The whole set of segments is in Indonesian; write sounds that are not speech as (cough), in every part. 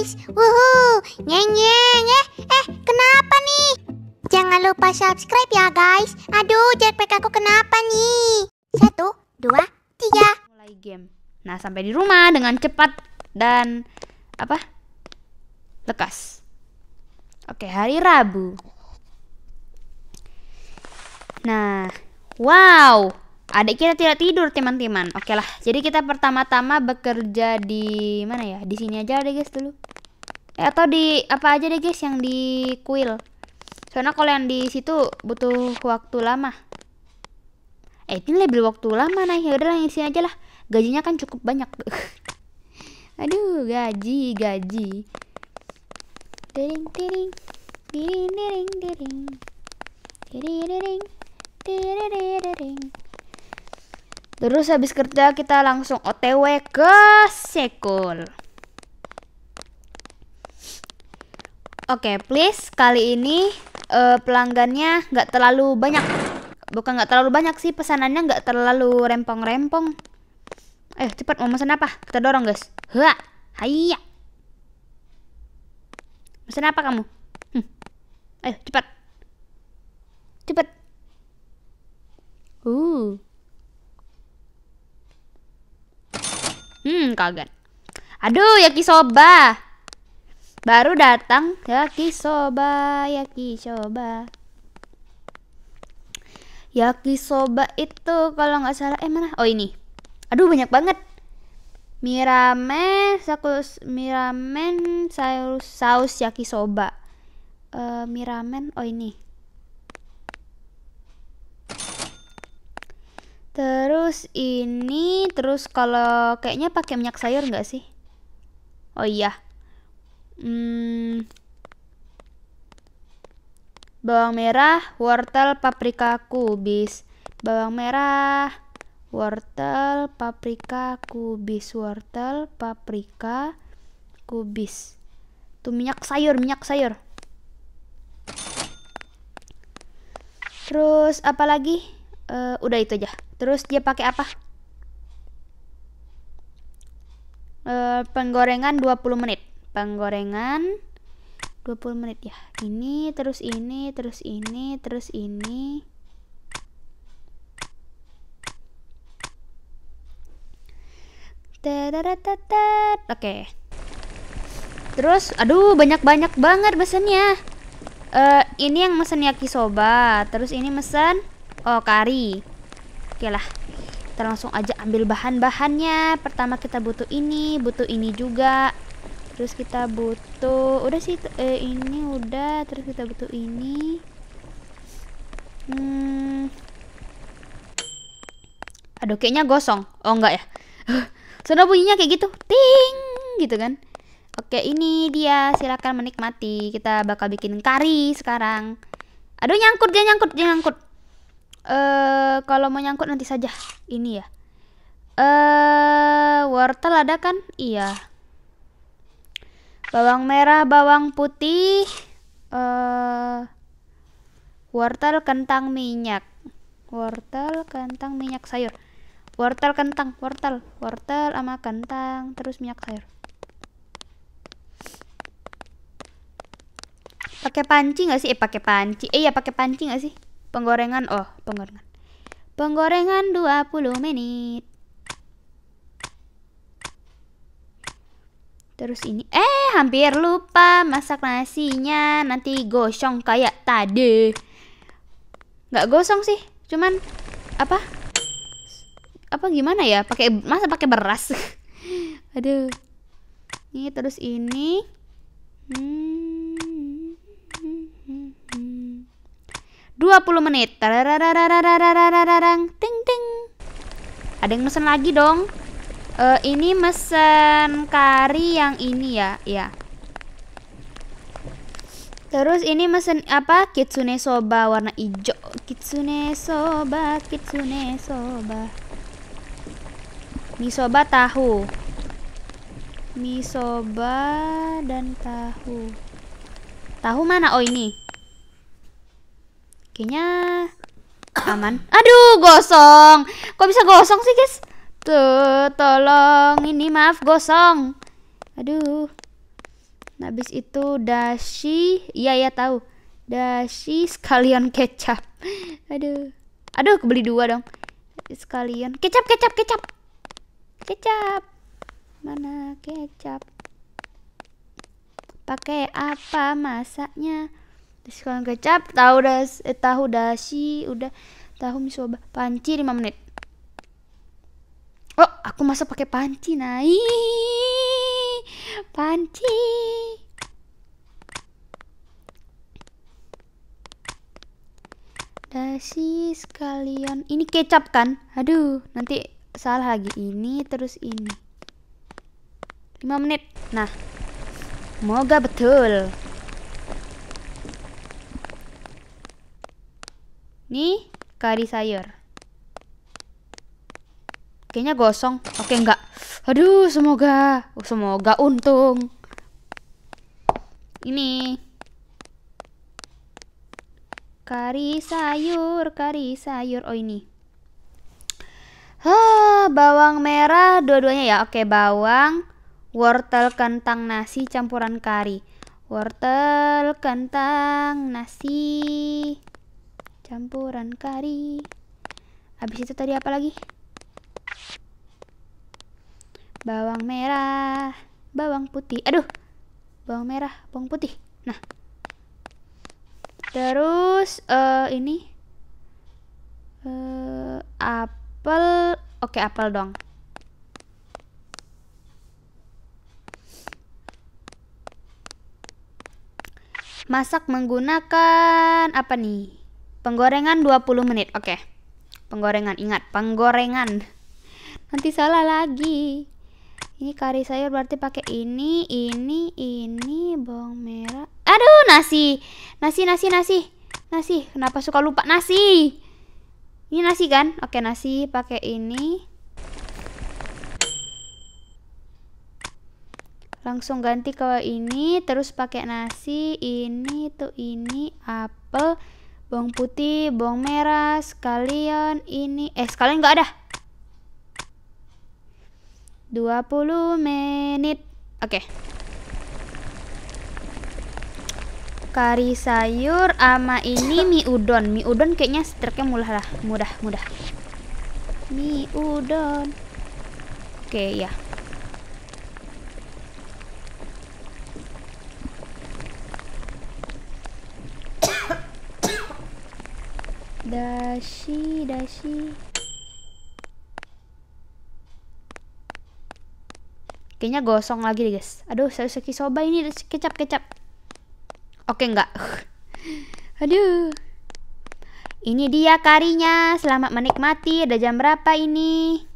guys. Wuhu, nyeng nyeng eh. Eh, kenapa nih? Jangan lupa subscribe ya guys. Aduh, jetpack aku kenapa nih? Satu, dua, tiga. Mulai game. Nah, sampai di rumah dengan cepat dan apa? Lekas. Oke, hari Rabu. Nah, wow. Adik kita tidak tidur teman-teman. Oke lah. Jadi kita pertama-tama bekerja di mana ya? Di sini aja deh guys dulu. Eh, atau di apa aja deh guys yang di kuil. Soalnya kalau yang di situ butuh waktu lama. Eh ini lebih waktu lama nah ya udah yang sini aja lah. Gajinya kan cukup banyak (laughs) Aduh gaji gaji. Dering dering tiring, tiring. Tiring, tiring. Tiring, tiring. Terus habis kerja kita langsung OTW ke Sekul. Oke, okay, please kali ini uh, pelanggannya nggak terlalu banyak. Bukan nggak terlalu banyak sih pesanannya nggak terlalu rempong-rempong. Eh, cepat mau pesan apa? Kita dorong, guys. Hah, haiya. Pesan apa kamu? Hmm. Ayo, eh, cepat. Cepat. Uh. Hmm, kagak. Aduh, yakisoba. Baru datang yakisoba, yakisoba. Yakisoba itu kalau nggak salah eh mana? Oh, ini. Aduh, banyak banget. Mirame sakus, miramen saus saus yakisoba. Uh, eh, miramen oh ini. terus ini terus kalau kayaknya pakai minyak sayur nggak sih oh iya hmm, bawang merah wortel paprika kubis bawang merah wortel paprika kubis wortel paprika kubis tuh minyak sayur minyak sayur terus apa lagi Eh, udah itu aja terus dia pakai apa uh, penggorengan 20 menit penggorengan 20 menit ya ini terus ini terus ini terus ini Oke. Okay. Terus, aduh banyak-banyak banget mesennya. Uh, ini yang mesen yakisoba, terus ini mesen Oh, kari. Oke lah. Kita langsung aja ambil bahan-bahannya. Pertama kita butuh ini, butuh ini juga. Terus kita butuh udah sih eh, ini udah, terus kita butuh ini. Hmm. Aduh, kayaknya gosong. Oh, enggak ya. (laughs) Soalnya bunyinya kayak gitu. Ting gitu kan. Oke, ini dia. Silakan menikmati. Kita bakal bikin kari sekarang. Aduh, nyangkut, dia nyangkut, dia nyangkut. Eh, kalau menyangkut nanti saja ini ya eh, wortel ada kan iya bawang merah bawang putih uh, wortel kentang minyak wortel kentang minyak sayur wortel kentang wortel wortel sama kentang terus minyak sayur pakai panci nggak sih eh pakai panci eh ya pakai panci nggak sih Penggorengan, oh, penggorengan. Penggorengan 20 menit. Terus ini, eh hampir lupa masak nasinya nanti gosong kayak tadi. Nggak gosong sih, cuman apa? Apa gimana ya? Pakai masa pakai beras. (laughs) Aduh. Ini terus ini. Hmm. 20 menit. Ting ting. Ada yang mesen lagi dong. Uh, ini mesen kari yang ini ya, ya. Terus ini mesen apa? Kitsune soba warna hijau. Kitsune soba, kitsune soba. Misoba tahu. Misoba dan tahu. Tahu mana? Oh ini. Kayaknya aman. Aduh, gosong. Kok bisa gosong sih, guys? Tuh, tolong. Ini maaf gosong. Aduh. habis itu dashi. Iya, ya tahu. Dashi sekalian kecap. Aduh. Aduh, kebeli dua dong. Sekalian kecap, kecap, kecap. Kecap. Mana kecap? Pakai apa masaknya? Sekalian kecap, tahu das eh, tahu dasi, udah tahu misoba, panci 5 menit. Oh, aku masa pakai panci, nai. Panci. Dasi sekalian. Ini kecap kan? Aduh, nanti salah lagi. Ini terus ini. 5 menit. Nah. semoga betul. Ini kari sayur. Kayaknya gosong. Oke, enggak. Aduh, semoga. Oh, semoga untung. Ini. Kari sayur, kari sayur. Oh, ini. ha bawang merah dua-duanya ya. Oke, bawang, wortel, kentang, nasi campuran kari. Wortel, kentang, nasi campuran kari habis itu tadi apa lagi bawang merah bawang putih aduh bawang merah bawang putih nah terus uh, ini uh, apel oke okay, apel dong masak menggunakan apa nih Penggorengan 20 menit. Oke. Okay. Penggorengan, ingat, penggorengan. Nanti salah lagi. Ini kari sayur berarti pakai ini, ini, ini, bawang merah. Aduh, nasi. Nasi, nasi, nasi. Nasi. Kenapa suka lupa nasi? Ini nasi kan? Oke, nasi pakai ini. langsung ganti ke ini terus pakai nasi ini tuh ini apel bawang putih, bawang merah, sekalian ini eh sekalian nggak ada. 20 menit. Oke. Okay. Kari sayur ama ini mie udon. Mie udon kayaknya setriknya mulah lah, mudah, mudah. Mie udon. Oke, okay, ya. dashi dashi kayaknya gosong lagi deh guys aduh saya seki soba ini kecap kecap oke enggak (laughs) aduh ini dia karinya selamat menikmati ada jam berapa ini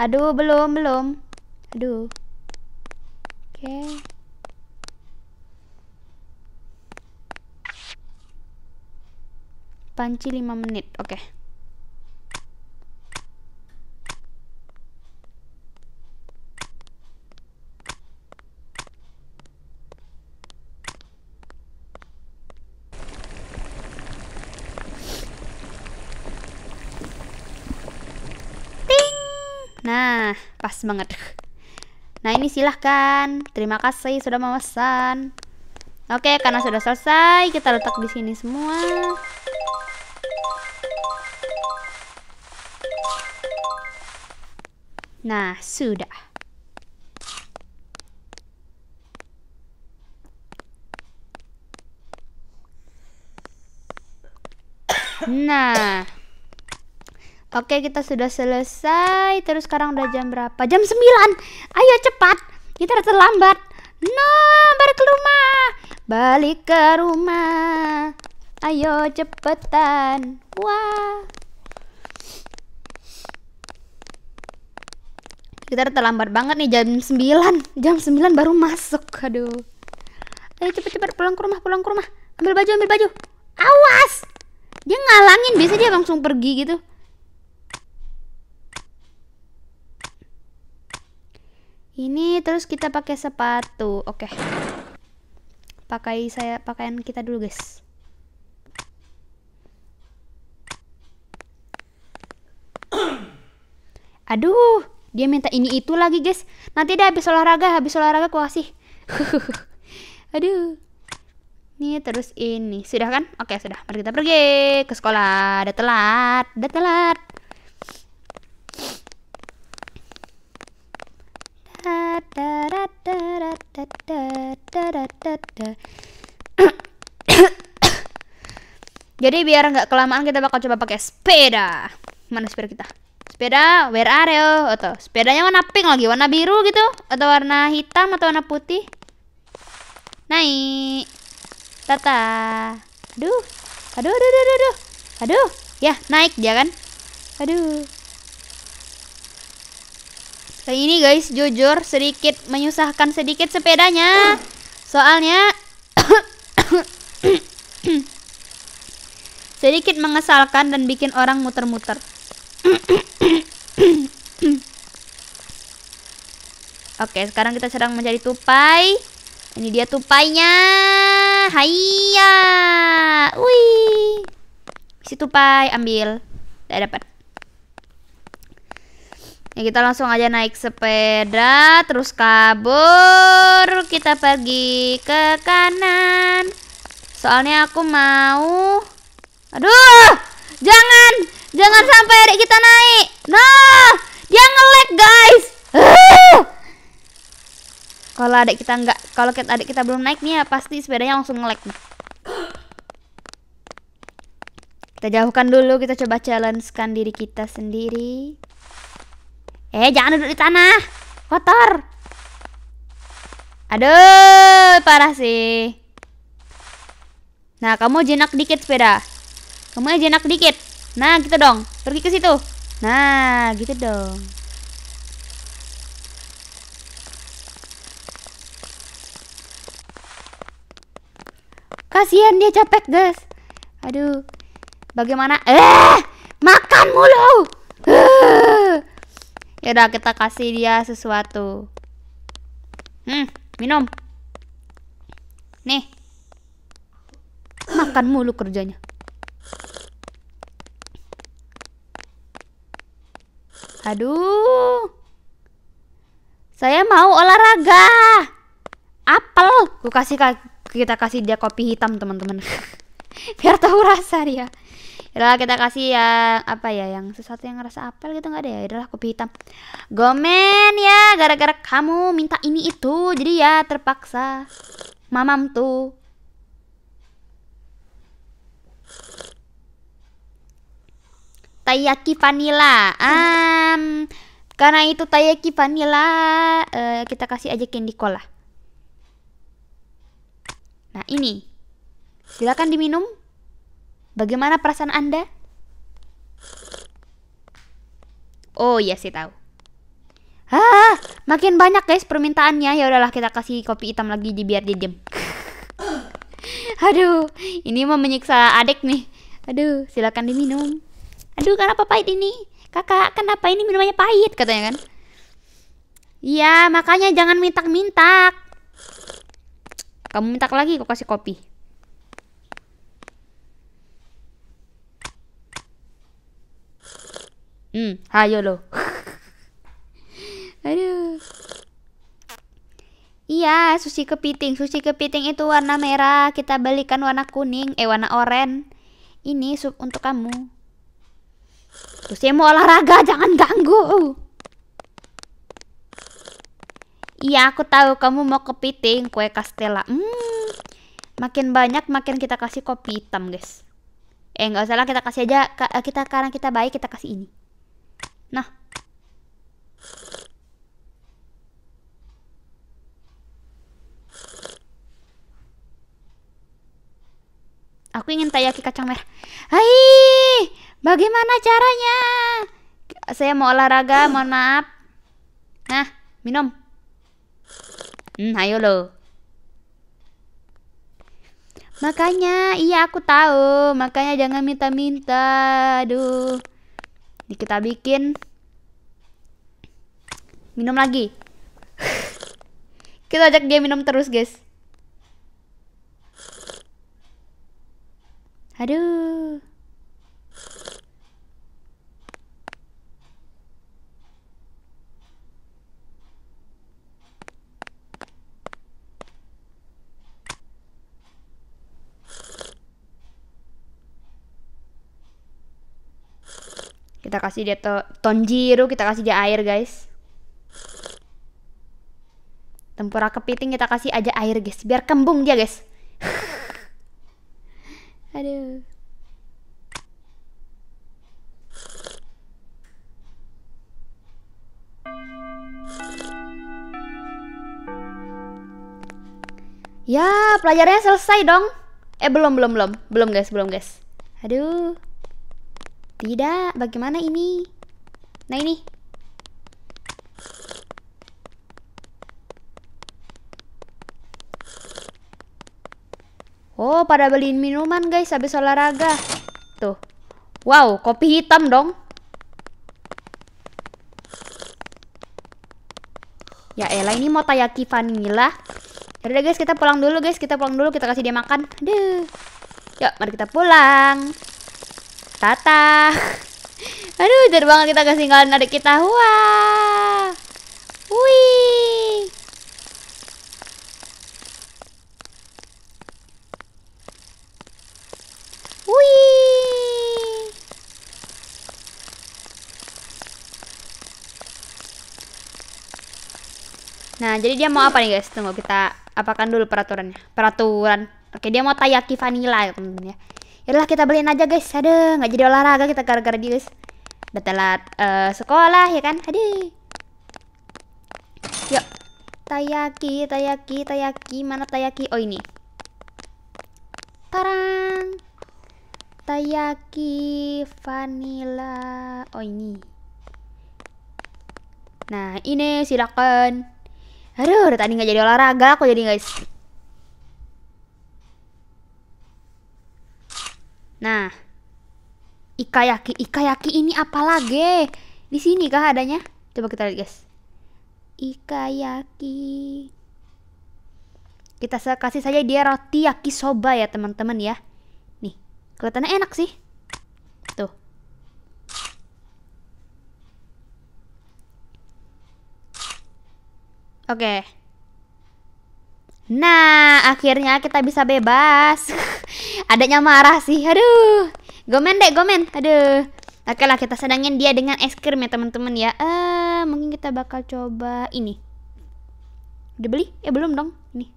aduh belum belum aduh oke okay. panci 5 menit oke okay. Ting! Nah, pas banget. Nah, ini silahkan. Terima kasih sudah memesan. Oke, karena sudah selesai, kita letak di sini semua. Nah, sudah. Nah. Oke, kita sudah selesai. Terus sekarang udah jam berapa? Jam 9. Ayo cepat. Kita terlambat. No, balik ke rumah. Balik ke rumah. Ayo cepetan. Wah. kita terlambat banget nih jam 9 jam 9 baru masuk aduh ayo cepet-cepet pulang ke rumah pulang ke rumah ambil baju ambil baju awas dia ngalangin biasa dia langsung pergi gitu ini terus kita pakai sepatu oke okay. pakai saya pakaian kita dulu guys aduh dia minta ini itu lagi, guys. Nanti deh habis olahraga, habis olahraga aku kasih. (laughs) Aduh. Nih terus ini. Sudah kan? Oke, sudah. Mari kita pergi ke sekolah. ada telat, ada telat. (coughs) Jadi biar nggak kelamaan kita bakal coba pakai sepeda. Mana sepeda kita? sepeda where are you atau sepedanya warna pink lagi warna biru gitu atau warna hitam atau warna putih naik tata aduh aduh aduh aduh aduh aduh, ya naik dia kan aduh Kali ini guys jujur sedikit menyusahkan sedikit sepedanya soalnya (coughs) (coughs) sedikit mengesalkan dan bikin orang muter-muter Oke, sekarang kita sedang mencari tupai. Ini dia tupainya. Haiya. Wih. Si tupai ambil. Tidak dapat. Ya, kita langsung aja naik sepeda, terus kabur. Kita pergi ke kanan. Soalnya aku mau Aduh, jangan. Jangan sampai adik kita naik. Nah, dia ngelek guys. Ah. kalau adik kita nggak, kalau adik kita belum naik nih ya pasti sepedanya langsung ngelek. Kita jauhkan dulu, kita coba challengekan diri kita sendiri. Eh, jangan duduk di tanah. Kotor. Aduh, parah sih. Nah, kamu jenak dikit sepeda. Kamu jenak dikit. Nah, gitu dong. Pergi ke situ. Nah, gitu dong. Kasihan dia capek, guys. Aduh. Bagaimana? Eh, makan mulu. Eh. Ya udah kita kasih dia sesuatu. Hmm, minum. Nih. Makan mulu kerjanya. Aduh. Saya mau olahraga. Apel. Ku kasih kita kasih dia kopi hitam, teman-teman. (laughs) Biar tahu rasa dia. Yalah kita kasih yang apa ya yang sesuatu yang rasa apel gitu nggak ada ya adalah kopi hitam gomen ya gara-gara kamu minta ini itu jadi ya terpaksa mamam tuh taiyaki vanilla. Um, karena itu taiyaki vanilla, uh, kita kasih aja candy cola. Nah, ini. Silakan diminum. Bagaimana perasaan Anda? Oh, iya sih tahu. Ah, makin banyak guys permintaannya. Ya udahlah kita kasih kopi hitam lagi di biar dia (laughs) Aduh, ini mau menyiksa adik nih. Aduh, silakan diminum aduh kenapa pahit ini kakak kenapa ini minumannya pahit katanya kan iya makanya jangan mintak-mintak kamu minta lagi kok kasih kopi hmm hayo lo (laughs) aduh Iya, sushi kepiting. Sushi kepiting itu warna merah. Kita belikan warna kuning, eh warna oranye. Ini sup untuk kamu. Terus saya mau olahraga, jangan ganggu. Iya, aku tahu kamu mau kepiting kue castella. Hmm, makin banyak makin kita kasih kopi hitam, guys. Eh, nggak usahlah kita kasih aja. Eh, kita karena kita baik kita kasih ini. Nah. Aku ingin tayaki kacang merah. Hai, Bagaimana caranya? Saya mau olahraga, mohon maaf. Nah, minum. Hmm, ayo lo. Makanya, iya aku tahu. Makanya jangan minta-minta. Aduh. Ini kita bikin. Minum lagi. (laughs) kita ajak dia minum terus, guys. Aduh. kita kasih dia to tonjiru kita kasih dia air guys tempura kepiting kita kasih aja air guys biar kembung dia guys (laughs) aduh Ya, pelajarannya selesai dong. Eh, belum, belum, belum. Belum, guys, belum, guys. Aduh. Tidak, bagaimana ini? Nah ini. Oh, pada beliin minuman guys habis olahraga. Tuh. Wow, kopi hitam dong. Ya elah ini mau tayaki vanilla. Yaudah guys, kita pulang dulu guys. Kita pulang dulu, kita kasih dia makan. Deh. Yuk, mari kita pulang. Tata. (laughs) Aduh, jadi banget kita kesinggalan adik kita. Wah. Wih. Wih. Nah, jadi dia mau apa nih guys? Tunggu kita apakan dulu peraturannya. Peraturan. Oke, dia mau tayaki vanilla ya teman-teman ya. Yaudah kita beliin aja guys. Ada gak jadi olahraga kita gara-gara dia guys. Udah telat uh, sekolah ya kan? Aduh. Yuk. Tayaki, tayaki, tayaki. Mana tayaki? Oh ini. Tarang. Tayaki vanilla. Oh ini. Nah ini silakan. Aduh, udah tadi gak jadi olahraga aku jadi guys. Nah, ikayaki, ikayaki ini apa lagi? Di sini kah adanya? Coba kita lihat, guys. Ikayaki. Kita kasih saja dia roti yaki soba ya, teman-teman ya. Nih, kelihatannya enak sih. Tuh. Oke. Okay. Nah, akhirnya kita bisa bebas. (laughs) Adanya marah sih. Aduh. Gomen deh, gomen. Aduh. Oke lah, kita sedangin dia dengan es krim ya, teman-teman ya. Eh, mungkin kita bakal coba ini. Udah beli? Eh, belum dong. Nih.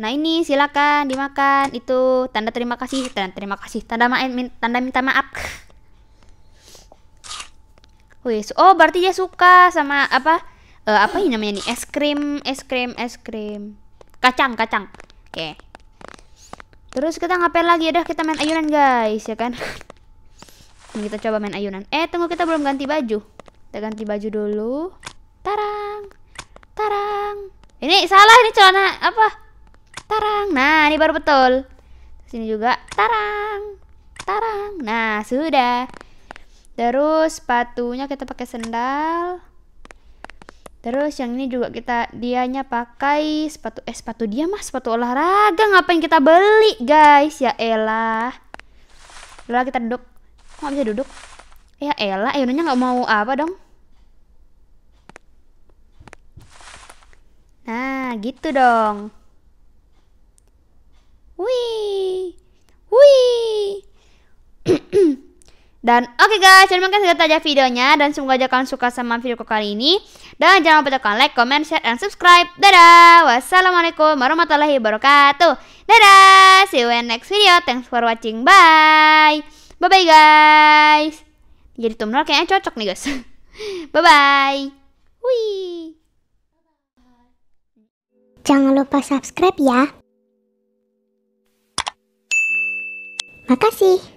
Nah, ini silakan dimakan. Itu tanda terima kasih, tanda terima kasih. Tanda eh, tanda minta maaf. Wih, oh berarti dia suka sama apa? uh, apa ini namanya nih es krim es krim es krim kacang kacang oke okay. terus kita ngapain lagi udah kita main ayunan guys ya kan (laughs) kita coba main ayunan eh tunggu kita belum ganti baju kita ganti baju dulu tarang tarang ini salah ini celana apa tarang nah ini baru betul sini juga tarang tarang nah sudah terus sepatunya kita pakai sendal Terus yang ini juga kita dianya pakai sepatu eh sepatu dia mah sepatu olahraga ngapain kita beli guys ya Ella. Lalu kita duduk. Kok bisa duduk? Ya elah, Ayunanya eh, nggak mau apa dong? Nah, gitu dong. Wih. Wih. Dan oke okay guys, terima kasih sudah videonya dan semoga aja kalian suka sama video kali ini. Dan jangan lupa tekan like, comment, share, dan subscribe. Dadah, wassalamualaikum warahmatullahi wabarakatuh. Dadah, see you in next video. Thanks for watching, bye. Bye-bye guys. Jadi thumbnail kayaknya cocok nih guys. (laughs) Bye-bye. Wih. Jangan lupa subscribe ya. Makasih.